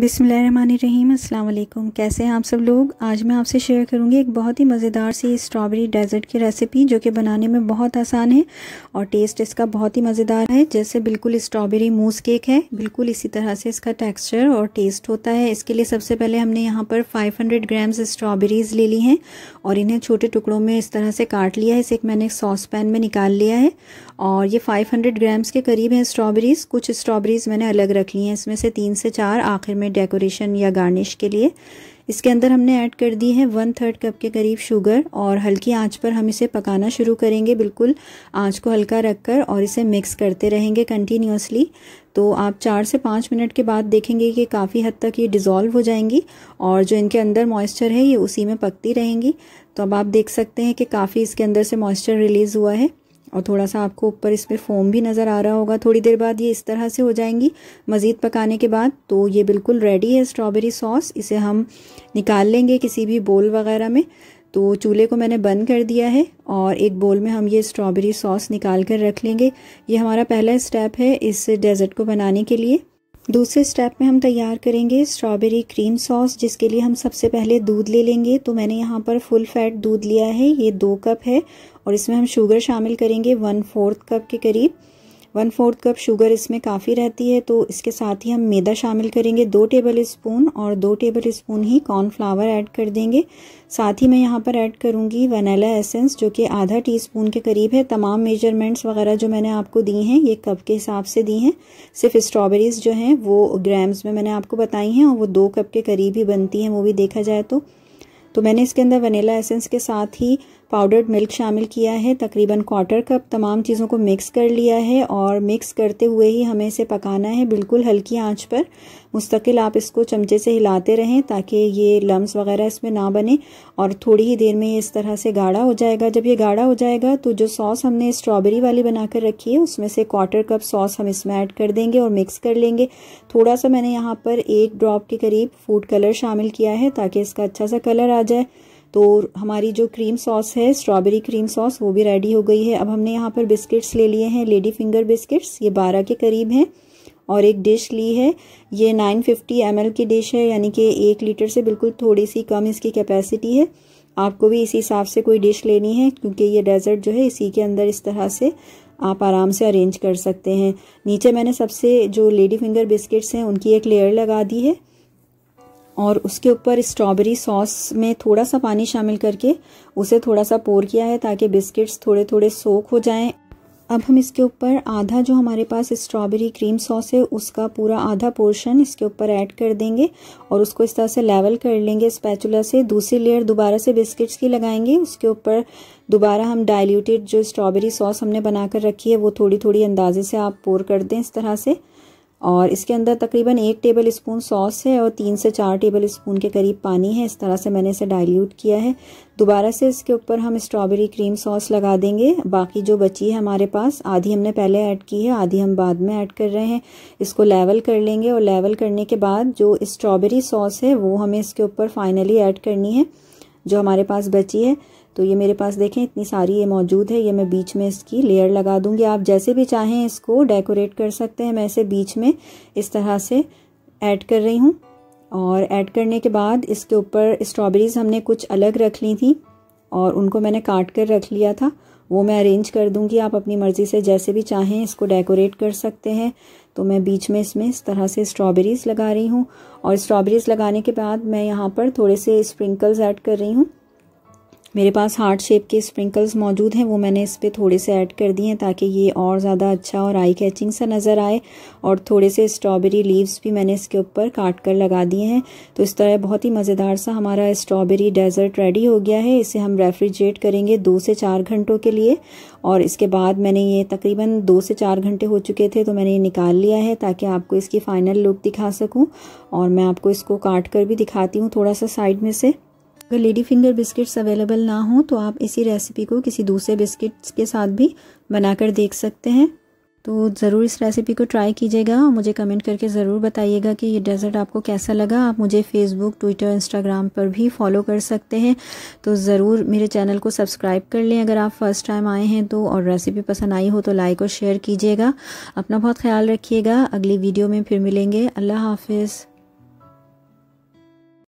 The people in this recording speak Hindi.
बिसमीम अल्लाम कैसे हैं आप सब लोग आज मैं आपसे शेयर करूंगी एक बहुत ही मज़ेदार सी स्ट्रॉबेरी डेजर्ट की रेसिपी जो कि बनाने में बहुत आसान है और टेस्ट इसका बहुत ही मज़ेदार है जैसे बिल्कुल स्ट्रॉबेरी मूस केक है बिल्कुल इसी तरह से इसका टेक्सचर और टेस्ट होता है इसके लिए सबसे पहले हमने यहाँ पर हंड्रेड ग्राम्स स्ट्रॉबेरीज़ ले ली हैं और इन्हें छोटे टुकड़ों में इस तरह से काट लिया है इसे एक मैंने सॉस पैन में निकाल लिया है और ये 500 ग्राम्स के करीब हैं स्ट्रॉबेरीज़ कुछ स्ट्रॉबेरीज़ मैंने अलग रख ली हैं इसमें से तीन से चार आखिर में डेकोरेशन या गार्निश के लिए इसके अंदर हमने ऐड कर दी है वन थर्ड कप के करीब शुगर और हल्की आंच पर हम इसे पकाना शुरू करेंगे बिल्कुल आंच को हल्का रखकर और इसे मिक्स करते रहेंगे कंटिन्यूसली तो आप चार से पाँच मिनट के बाद देखेंगे कि काफ़ी हद तक ये डिज़ोल्व हो जाएंगी और जो इनके अंदर मॉइस्चर है ये उसी में पकती रहेंगी तो अब आप देख सकते हैं कि काफ़ी इसके अंदर से मॉइस्चर रिलीज़ हुआ है और थोड़ा सा आपको ऊपर इस पर फोम भी नज़र आ रहा होगा थोड़ी देर बाद ये इस तरह से हो जाएंगी मज़ीद पकाने के बाद तो ये बिल्कुल रेडी है स्ट्रॉबेरी सॉस इसे हम निकाल लेंगे किसी भी बोल वगैरह में तो चूल्हे को मैंने बंद कर दिया है और एक बोल में हम ये स्ट्रॉबेरी सॉस निकाल कर रख लेंगे ये हमारा पहला स्टेप है इस डेजर्ट को बनाने के लिए दूसरे स्टेप में हम तैयार करेंगे स्ट्रॉबेरी क्रीम सॉस जिसके लिए हम सबसे पहले दूध ले लेंगे तो मैंने यहाँ पर फुल फैट दूध लिया है ये दो कप है और इसमें हम शुगर शामिल करेंगे वन फोर्थ कप के करीब वन फोर्थ कप शुगर इसमें काफ़ी रहती है तो इसके साथ ही हम मैदा शामिल करेंगे दो टेबल स्पून और दो टेबल स्पून ही कॉर्नफ्लावर ऐड कर देंगे साथ ही मैं यहाँ पर ऐड करूँगी वनीला एसेंस जो कि आधा टी स्पून के करीब है तमाम मेजरमेंट्स वगैरह जो मैंने आपको दी हैं ये कप के हिसाब से दी हैं सिर्फ स्ट्रॉबेरीज़ जो हैं वो ग्राम्स में मैंने आपको बताई हैं और वो दो कप के करीब ही बनती हैं वो भी देखा जाए तो तो मैंने इसके अंदर वनीला एसेंस के साथ ही पाउडर्ड मिल्क शामिल किया है तकरीबन क्वार्टर कप तमाम चीज़ों को मिक्स कर लिया है और मिक्स करते हुए ही हमें इसे पकाना है बिल्कुल हल्की आंच पर मुस्तकिल आप इसको चमचे से हिलाते रहें ताकि ये लम्स वगैरह इसमें ना बने और थोड़ी ही देर में ये इस तरह से गाढ़ा हो जाएगा जब ये गाढ़ा हो जाएगा तो जो सॉस हमने स्ट्रॉबेरी वाली बना कर रखी है उसमें से क्वार्टर कप सॉस हम इसमें ऐड कर देंगे और मिक्स कर लेंगे थोड़ा सा मैंने यहाँ पर एक ड्रॉप के करीब फूड कलर शामिल किया है ताकि इसका अच्छा सा कलर आ जाए तो हमारी जो क्रीम सॉस है स्ट्रॉबेरी क्रीम सॉस वो भी रेडी हो गई है अब हमने यहाँ पर बिस्किट्स ले लिए हैं लेडी फिंगर बिस्किट्स ये बारह के करीब हैं और एक डिश ली है ये 950 फिफ्टी की डिश है यानी कि एक लीटर से बिल्कुल थोड़ी सी कम इसकी कैपेसिटी है आपको भी इसी हिसाब से कोई डिश लेनी है क्योंकि ये डेजर्ट जो है इसी के अंदर इस तरह से आप आराम से अरेंज कर सकते हैं नीचे मैंने सबसे जो लेडी फिंगर बिस्किट्स हैं उनकी एक लेयर लगा दी है और उसके ऊपर स्ट्रॉबेरी सॉस में थोड़ा सा पानी शामिल करके उसे थोड़ा सा पोर किया है ताकि बिस्किट्स थोड़े थोड़े सोख हो जाएं अब हम इसके ऊपर आधा जो हमारे पास स्ट्रॉबेरी क्रीम सॉस है उसका पूरा आधा पोर्शन इसके ऊपर ऐड कर देंगे और उसको इस तरह से लेवल कर लेंगे स्पैचुला से दूसरी लेयर दोबारा से बिस्किट्स की लगाएंगे उसके ऊपर दोबारा हम डाइल्यूटेड जो स्ट्रॉबेरी सॉस हमने बना कर रखी है वो थोड़ी थोड़ी अंदाजे से आप पोर कर दें इस तरह से और इसके अंदर तकरीबन एक टेबल स्पून सॉस है और तीन से चार टेबल स्पून के करीब पानी है इस तरह से मैंने इसे डाइल्यूट किया है दोबारा से इसके ऊपर हम स्ट्रॉबेरी क्रीम सॉस लगा देंगे बाकी जो बची है हमारे पास आधी हमने पहले ऐड की है आधी हम बाद में ऐड कर रहे हैं इसको लेवल कर लेंगे और लेवल करने के बाद जो स्ट्रॉबेरी सॉस है वो हमें इसके ऊपर फाइनली ऐड करनी है जो हमारे पास बची है तो ये मेरे पास देखें इतनी सारी ये मौजूद है ये मैं बीच में इसकी लेयर लगा दूंगी आप जैसे भी चाहें इसको डेकोरेट कर सकते हैं मैं इसे बीच में इस तरह से ऐड कर रही हूँ और ऐड करने के बाद इसके ऊपर स्ट्रॉबेरीज़ हमने कुछ अलग रख ली थी और उनको मैंने काट कर रख लिया था वो मैं अरेंज कर दूंगी आप अपनी मर्ज़ी से जैसे भी चाहें इसको डेकोरेट कर सकते हैं तो मैं बीच में इसमें इस तरह से स्ट्रॉबेरीज़ लगा रही हूँ और स्ट्रॉबेरीज़ लगाने के बाद मैं यहाँ पर थोड़े से स्प्रिंकल्स ऐड कर रही हूँ मेरे पास हार्ट शेप के स्प्रिंकल्स मौजूद हैं वो मैंने इस पर थोड़े से ऐड कर दिए हैं ताकि ये और ज़्यादा अच्छा और आई कैचिंग सा नज़र आए और थोड़े से स्ट्रॉबेरी लीव्स भी मैंने इसके ऊपर काट कर लगा दिए हैं तो इस तरह बहुत ही मज़ेदार सा हमारा स्ट्रॉबेरी डेजर्ट रेडी हो गया है इसे हम रेफ्रिजरेट करेंगे दो से चार घंटों के लिए और इसके बाद मैंने ये तकरीबन दो से चार घंटे हो चुके थे तो मैंने ये निकाल लिया है ताकि आपको इसकी फ़ाइनल लुक दिखा सकूँ और मैं आपको इसको काट कर भी दिखाती हूँ थोड़ा सा साइड में से अगर लेडी फिंगर बिस्किट्स अवेलेबल ना हो तो आप इसी रेसिपी को किसी दूसरे बिस्किट्स के साथ भी बनाकर देख सकते हैं तो ज़रूर इस रेसिपी को ट्राई कीजिएगा और मुझे कमेंट करके ज़रूर बताइएगा कि ये डेजर्ट आपको कैसा लगा आप मुझे फेसबुक ट्विटर इंस्टाग्राम पर भी फॉलो कर सकते हैं तो ज़रूर मेरे चैनल को सब्सक्राइब कर लें अगर आप फ़र्स्ट टाइम आए हैं तो और रेसिपी पसंद आई हो तो लाइक और शेयर कीजिएगा अपना बहुत ख्याल रखिएगा अगली वीडियो में फिर मिलेंगे अल्लाह हाफिज़